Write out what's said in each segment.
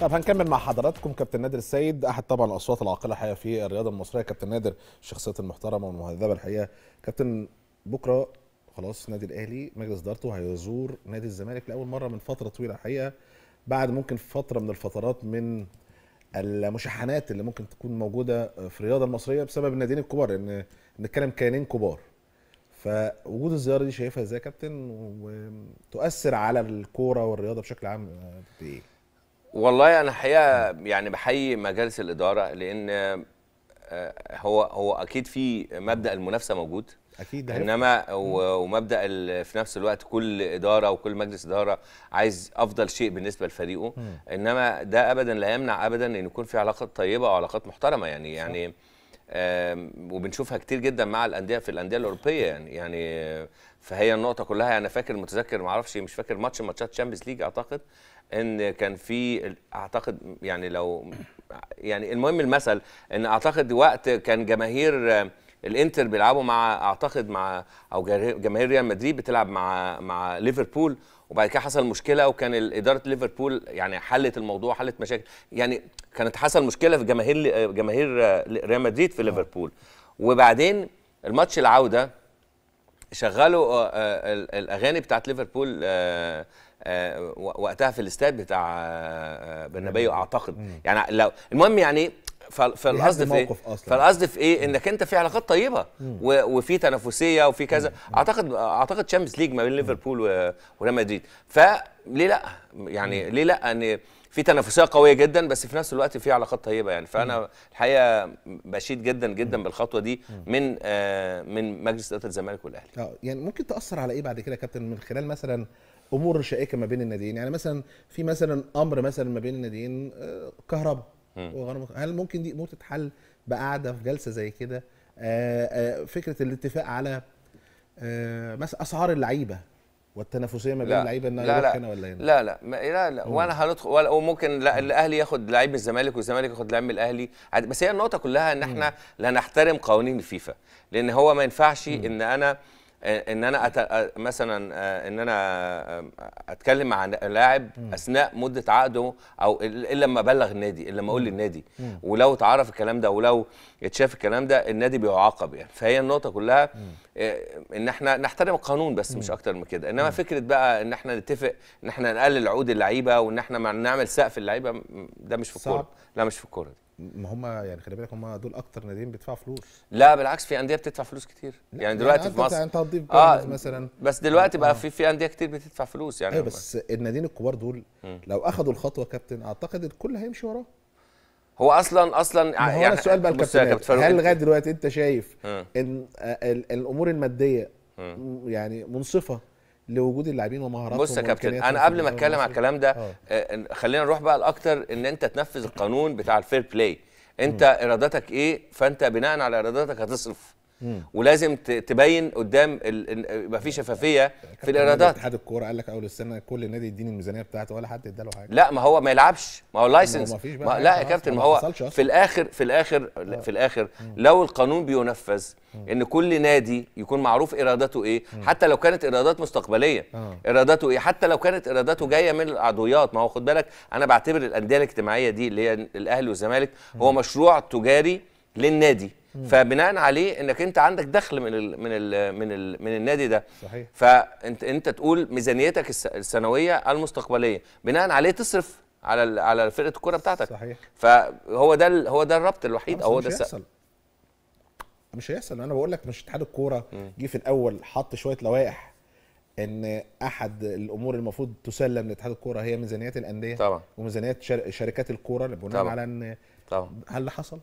طب هنكمل مع حضراتكم كابتن نادر السيد احد طبعا الاصوات العاقله الحقيقه في الرياضه المصريه كابتن نادر الشخصيات المحترمه والمهذبه الحقيقه كابتن بكره خلاص النادي الاهلي مجلس ادارته هيزور نادي الزمالك لاول مره من فتره طويله الحقيقه بعد ممكن فتره من الفترات من المشحنات اللي ممكن تكون موجوده في الرياضه المصريه بسبب الناديين الكبار ان نتكلم كيانين كبار فوجود الزياره دي شايفها ازاي يا كابتن وتؤثر على الكوره والرياضه بشكل عام قد ايه؟ والله انا حقيقه يعني بحيي مجالس الاداره لان آه، هو هو اكيد في مبدا المنافسه موجود اكيد ده انما ومبدا في نفس الوقت كل اداره وكل مجلس اداره عايز افضل شيء بالنسبه لفريقه انما ده ابدا لا يمنع ابدا ان يكون في علاقات طيبه وعلاقات محترمه يعني صح. يعني وبنشوفها كتير جدا مع الانديه في الانديه الاوروبيه يعني يعني آه، فهي النقطه كلها انا يعني فاكر متذكر ما اعرفش مش فاكر ماتش ماتشات تشامبيونز ليج اعتقد ان كان في اعتقد يعني لو يعني المهم المثل ان اعتقد وقت كان جماهير آه، الانتر بيلعبوا مع اعتقد مع او جماهير ريال مدريد بتلعب مع مع ليفربول وبعد كده حصل مشكله وكان اداره ليفربول يعني حلت الموضوع حلت مشاكل يعني كانت حصل مشكله في جماهير جماهير آه، ريال مدريد في آه. ليفربول وبعدين الماتش العوده شغلوا آه، الاغاني بتاعت ليفربول وقتها في الاستاد بتاع برنابيو اعتقد يعني لو المهم يعني فالقصد في إيه؟ فالقصد في ايه انك انت في علاقات طيبه وفي تنافسيه وفي كذا اعتقد اعتقد تشامبيونز ليج ما بين ليفربول وريال مدريد فليه لا يعني ليه لا ان في تنافسيه قويه جدا بس في نفس الوقت في علاقات طيبه يعني فانا الحقيقه بشيد جدا جدا بالخطوه دي من آه من مجلس اداره الزمالك والاهلي اه يعني ممكن تاثر على ايه بعد كده يا كابتن من خلال مثلا امور شائكه ما بين الناديين يعني مثلا في مثلا امر مثلا ما بين الناديين آه، كهرباء هل ممكن دي امور تتحل بقعده في جلسه زي كده آه، آه، فكره الاتفاق على آه، مثلا اسعار اللعيبه والتنافسيه ما بين اللعيبه ان لا لا هنا ولا هنا لا لا لا لا وانا هندخل وممكن لا الاهلي ياخد لعيب الزمالك والزمالك ياخد لعيب من الاهلي بس هي النقطه كلها ان احنا لا نحترم قوانين الفيفا لان هو ما ينفعش ان انا آه، ان انا أت... آه، مثلا آه، ان انا اتكلم مع لاعب اثناء مده عقده او الا لما ابلغ النادي الا لما اقول للنادي ولو اتعرف الكلام ده ولو اتشاف الكلام ده النادي بيعاقب يعني فهي النقطه كلها ان احنا نحترم القانون بس مش اكتر من كده انما فكره بقى ان احنا نتفق ان احنا نقلل عقود اللعيبه وان احنا نعمل سقف اللعيبه ده مش في الكوره لا مش في الكوره دي ما هم يعني خلي بالك هم دول اكتر ناديين بيدفعوا فلوس لا بالعكس في انديه بتدفع فلوس كتير يعني, يعني, دلوقتي يعني في مصر انت هتضيف آه مثلا بس دلوقتي آه. بقى في في انديه كتير بتدفع فلوس يعني ايوه بس الناديين الكبار دول لو اخدوا الخطوه كابتن اعتقد الكل هيمشي وراه هو اصلا اصلا يعني هو السؤال بقى الكابتن إيه؟ هل لغايه دلوقتي انت شايف م. ان آه، الامور الماديه م. يعني منصفه لوجود اللاعبين ومهاراتهم بص يا كابتن انا قبل ما اتكلم على الكلام ده آه. آه، خلينا نروح بقى الاكتر ان انت تنفذ القانون بتاع الفير بلاي انت م. ارادتك ايه فانت بناء على ارادتك هتصرف ولازم تبين قدام يبقى في شفافيه في الايرادات اتحاد الكوره قال لك اول السنه كل نادي يديني الميزانيه بتاعته ولا حد اداله حاجه لا ما هو ما يلعبش ما هو اللايسنس ما لا يا كابتن ما هو في الاخر في الاخر في الاخر لو القانون بينفذ ان كل نادي يكون معروف ايراداته إيه،, آه. ايه حتى لو كانت ايرادات مستقبليه ايراداته ايه حتى لو كانت ايراداته جايه من العضويات ما هو خد بالك انا بعتبر الانديه الاجتماعيه دي اللي هي الاهلي والزمالك هو مشروع تجاري للنادي فبناء عليه انك انت عندك دخل من الـ من الـ من الـ من النادي ده صحيح فانت انت تقول ميزانيتك السنويه المستقبليه بناء عليه تصرف على على فرقه الكوره بتاعتك صحيح فهو ده هو ده الربط الوحيد او هو ده هيحصل مش هيحصل انا بقول لك مش اتحاد الكوره جه في الاول حط شويه لوائح ان احد الامور المفروض تسلم لاتحاد الكوره هي ميزانيات الانديه طبعا وميزانيات شركات الكوره بناء على ان طبعا هل ده حصل؟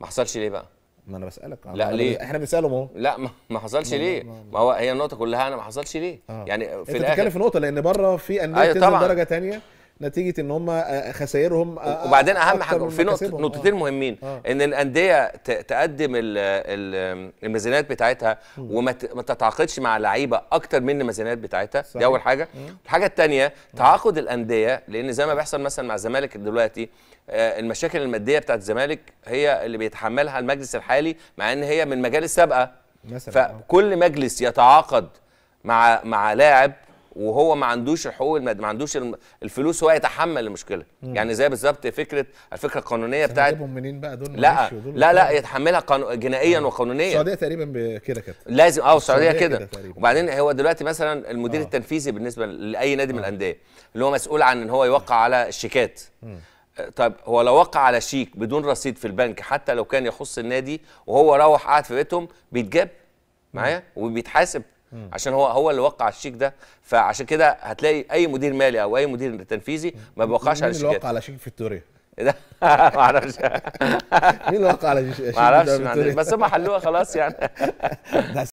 ما حصلش ليه بقى؟ ما انا بسالك لا أنا ليه احنا بنساله ما لا ما, ما حصلش ليه ما ما, ما, ما هو هي النقطه كلها انا ما حصلش ليه آه. يعني في انت بتتكلم في نقطه لان بره في انديه آه أيوة، تنزل درجه ثانيه نتيجه ان هم خسائرهم وبعدين اهم حاجه في نقطه آه. نقطتين مهمين آه. ان الانديه تقدم الميزانيات بتاعتها وما تتعاقدش مع لعيبه اكتر من الميزانيات بتاعتها صحيح. دي اول حاجه مم. الحاجه الثانيه تعاقد الانديه لان زي ما بيحصل مثلا مع الزمالك دلوقتي المشاكل الماديه بتاعه الزمالك هي اللي بيتحملها المجلس الحالي مع ان هي من مجال السابقه مثلا فكل مجلس يتعاقد مع مع لاعب وهو ما عندوش الحقوق الماديه ما عندوش الفلوس هو يتحمل المشكله مم. يعني زي بالظبط فكره الفكره القانونيه بتاعت منين بقى دول لا لا لا يتحملها قانو... جنائيا مم. آه. وقانونيا السعوديه تقريبا كده كده لازم اه السعوديه كده وبعدين هو دلوقتي مثلا المدير آه. التنفيذي بالنسبه لاي نادي آه. من الانديه اللي هو مسؤول عن ان هو يوقع على الشيكات مم. آه، طب هو لو وقع على شيك بدون رصيد في البنك حتى لو كان يخص النادي وهو روح قعد في بيتهم بيتجاب معايا وبيتحاسب مم. عشان هو هو اللي وقع الشيك ده فعشان كده هتلاقي اي مدير مالي او اي مدير تنفيذي ما بيوقعش على الشيكات اللي وقع على شيك فيكتوريا إيه ده ما اعرفش مين اللي وقع على شيك ما اعرفش بس هم حلوها خلاص يعني